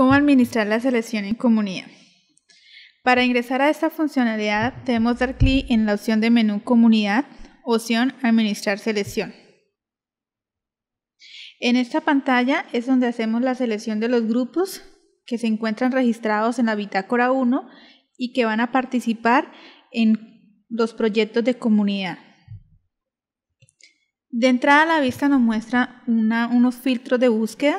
Cómo administrar la selección en comunidad. Para ingresar a esta funcionalidad debemos dar clic en la opción de menú Comunidad, opción Administrar selección. En esta pantalla es donde hacemos la selección de los grupos que se encuentran registrados en la bitácora 1 y que van a participar en los proyectos de comunidad. De entrada a la vista nos muestra unos filtros de búsqueda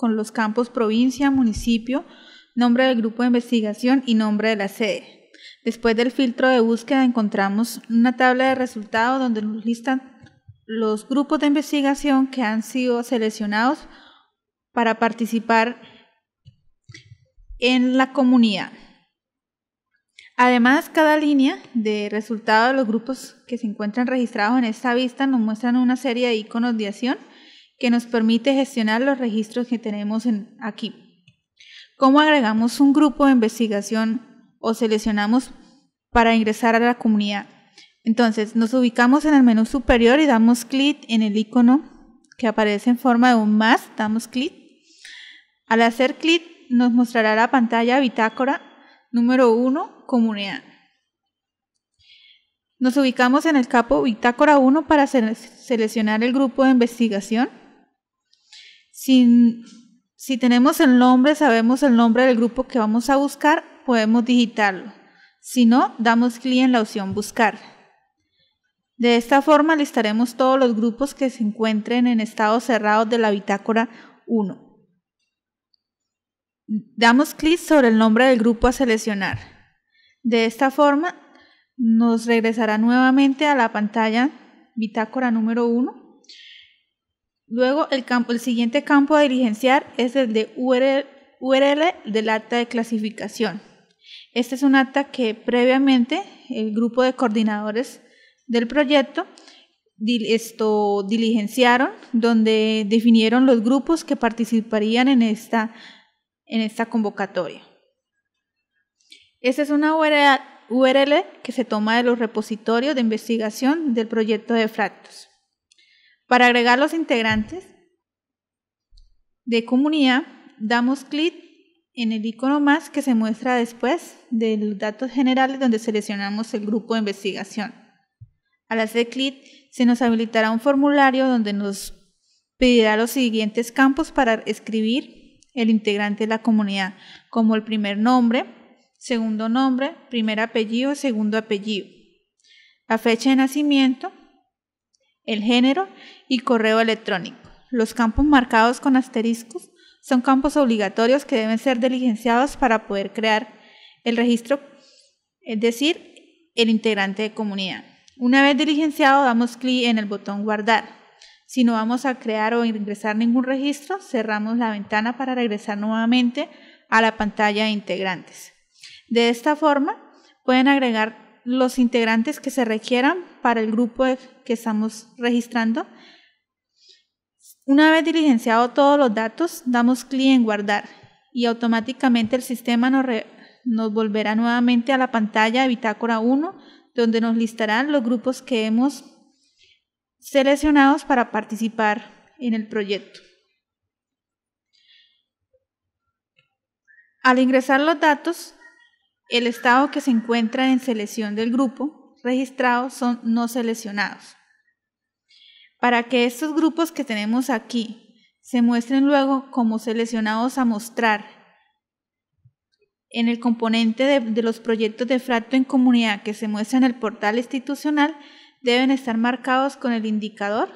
con los campos provincia, municipio, nombre del grupo de investigación y nombre de la sede. Después del filtro de búsqueda encontramos una tabla de resultados donde nos listan los grupos de investigación que han sido seleccionados para participar en la comunidad. Además, cada línea de resultado de los grupos que se encuentran registrados en esta vista nos muestran una serie de iconos de acción que nos permite gestionar los registros que tenemos en, aquí. ¿Cómo agregamos un grupo de investigación o seleccionamos para ingresar a la comunidad? Entonces, nos ubicamos en el menú superior y damos clic en el icono que aparece en forma de un más, damos clic. Al hacer clic, nos mostrará la pantalla bitácora número 1, comunidad. Nos ubicamos en el capo Bitácora 1 para seleccionar el grupo de investigación si tenemos el nombre, sabemos el nombre del grupo que vamos a buscar, podemos digitarlo. Si no, damos clic en la opción Buscar. De esta forma listaremos todos los grupos que se encuentren en estado cerrado de la bitácora 1. Damos clic sobre el nombre del grupo a seleccionar. De esta forma nos regresará nuevamente a la pantalla bitácora número 1 Luego, el, siguiente campo a diligenciar es el de URL, del acta de clasificación. Este es un acta que previamente el grupo de coordinadores del proyecto esto, diligenciaron, donde definieron los grupos que participarían en esta, en esta convocatoria. Esta es una URL, URL que se toma de los repositorios de investigación del proyecto de fractos. Para agregar los integrantes de comunidad, damos clic en el icono más que se muestra después de los datos generales donde seleccionamos el grupo de investigación. Al hacer clic se nos habilitará un formulario donde nos pedirá los siguientes campos para escribir el integrante de la comunidad, como el primer nombre, segundo nombre, primer apellido, y segundo apellido, la fecha de nacimiento, el género y correo electrónico. Los campos marcados con asteriscos son campos obligatorios que deben ser diligenciados para poder crear el registro, es decir, el integrante de comunidad. Una vez diligenciado, damos clic en el botón guardar. Si no vamos a crear o ingresar ningún registro, cerramos la ventana para regresar nuevamente a la pantalla de integrantes. De esta forma, pueden agregar los integrantes que se requieran para el grupo que estamos registrando. Una vez diligenciado todos los datos, damos clic en guardar y automáticamente el sistema nos, volverá nuevamente a la pantalla de bitácora 1, donde nos listarán los grupos que hemos seleccionados para participar en el proyecto. Al ingresar los datos, el estado que se encuentra en selección del grupo registrado son no seleccionados. Para que estos grupos que tenemos aquí se muestren luego como seleccionados a mostrar en el componente de, los proyectos de fracto en comunidad que se muestra en el portal institucional, deben estar marcados con el indicador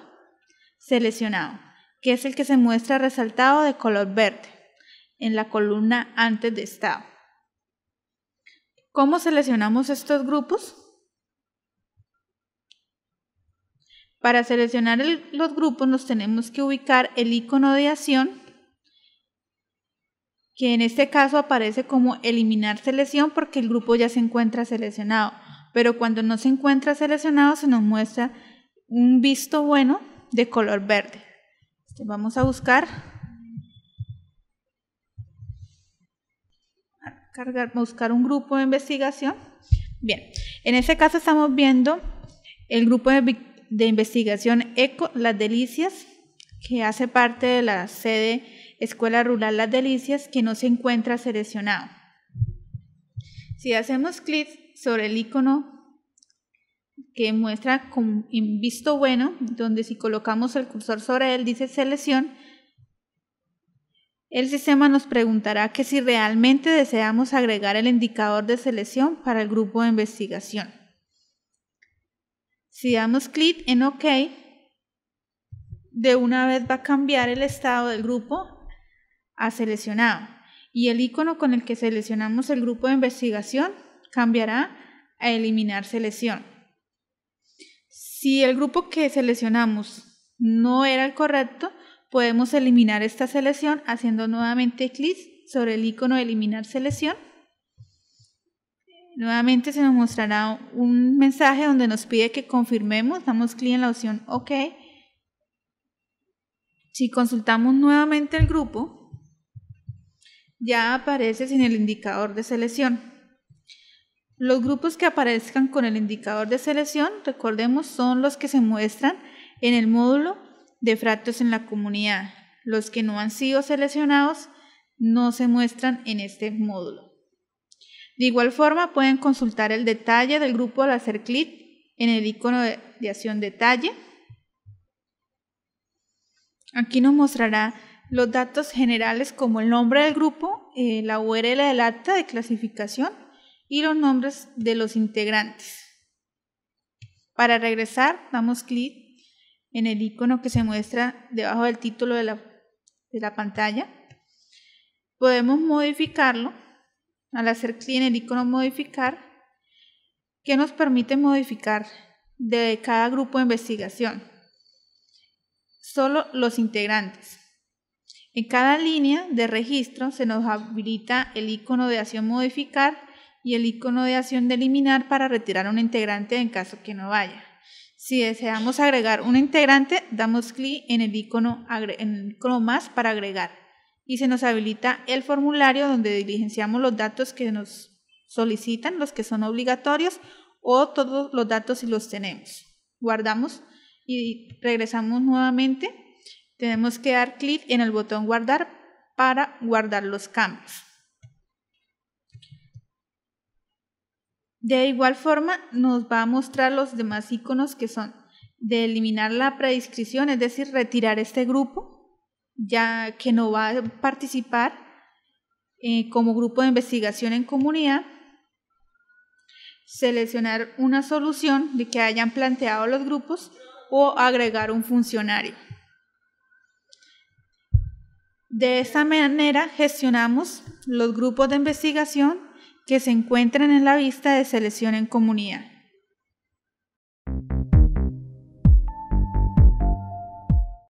seleccionado, que es el que se muestra resaltado de color verde en la columna antes de estado. ¿Cómo seleccionamos estos grupos? Para seleccionar los grupos nos tenemos que ubicar el icono de acción, que en este caso aparece como eliminar selección porque el grupo ya se encuentra seleccionado. Pero cuando no se encuentra seleccionado se nos muestra un visto bueno de color verde. Este, vamos a buscar buscar un grupo de investigación. Bien, en este caso estamos viendo el grupo de, investigación ECO, Las Delicias, que hace parte de la sede Escuela Rural Las Delicias, que no se encuentra seleccionado. Si hacemos clic sobre el icono que muestra con, visto bueno, donde si colocamos el cursor sobre él dice selección, el sistema nos preguntará que si realmente deseamos agregar el indicador de selección para el grupo de investigación. Si damos clic en OK, de una vez va a cambiar el estado del grupo a seleccionado y el icono con el que seleccionamos el grupo de investigación cambiará a eliminar selección. Si el grupo que seleccionamos no era el correcto, podemos eliminar esta selección haciendo nuevamente clic sobre el icono eliminar selección. Nuevamente se nos mostrará un mensaje donde nos pide que confirmemos, damos clic en la opción OK. Si consultamos nuevamente el grupo, ya aparece sin el indicador de selección. Los grupos que aparezcan con el indicador de selección, recordemos, son los que se muestran en el módulo de fractos en la comunidad. Los que no han sido seleccionados no se muestran en este módulo. De igual forma, pueden consultar el detalle del grupo al hacer clic en el icono de, acción detalle. Aquí nos mostrará los datos generales como el nombre del grupo, eh, la URL del acta de clasificación y los nombres de los integrantes. Para regresar, damos clic en el icono que se muestra debajo del título de la, pantalla. Podemos modificarlo al hacer clic en el icono modificar, que nos permite modificar de cada grupo de investigación solo los integrantes. En cada línea de registro se nos habilita el icono de acción modificar y el icono de acción de eliminar para retirar un integrante en caso que no vaya. Si deseamos agregar un integrante, damos clic en el icono, en más para agregar y se nos habilita el formulario donde diligenciamos los datos que nos solicitan, los que son obligatorios o todos los datos si los tenemos. Guardamos y regresamos nuevamente. Tenemos que dar clic en el botón guardar para guardar los cambios. De igual forma, nos va a mostrar los demás iconos que son de eliminar la prediscripción, es decir, retirar este grupo, ya que no va a participar eh, como grupo de investigación en comunidad, seleccionar una solución de que hayan planteado los grupos o agregar un funcionario. De esta manera gestionamos los grupos de investigación que se encuentran en la vista de selección en comunidad.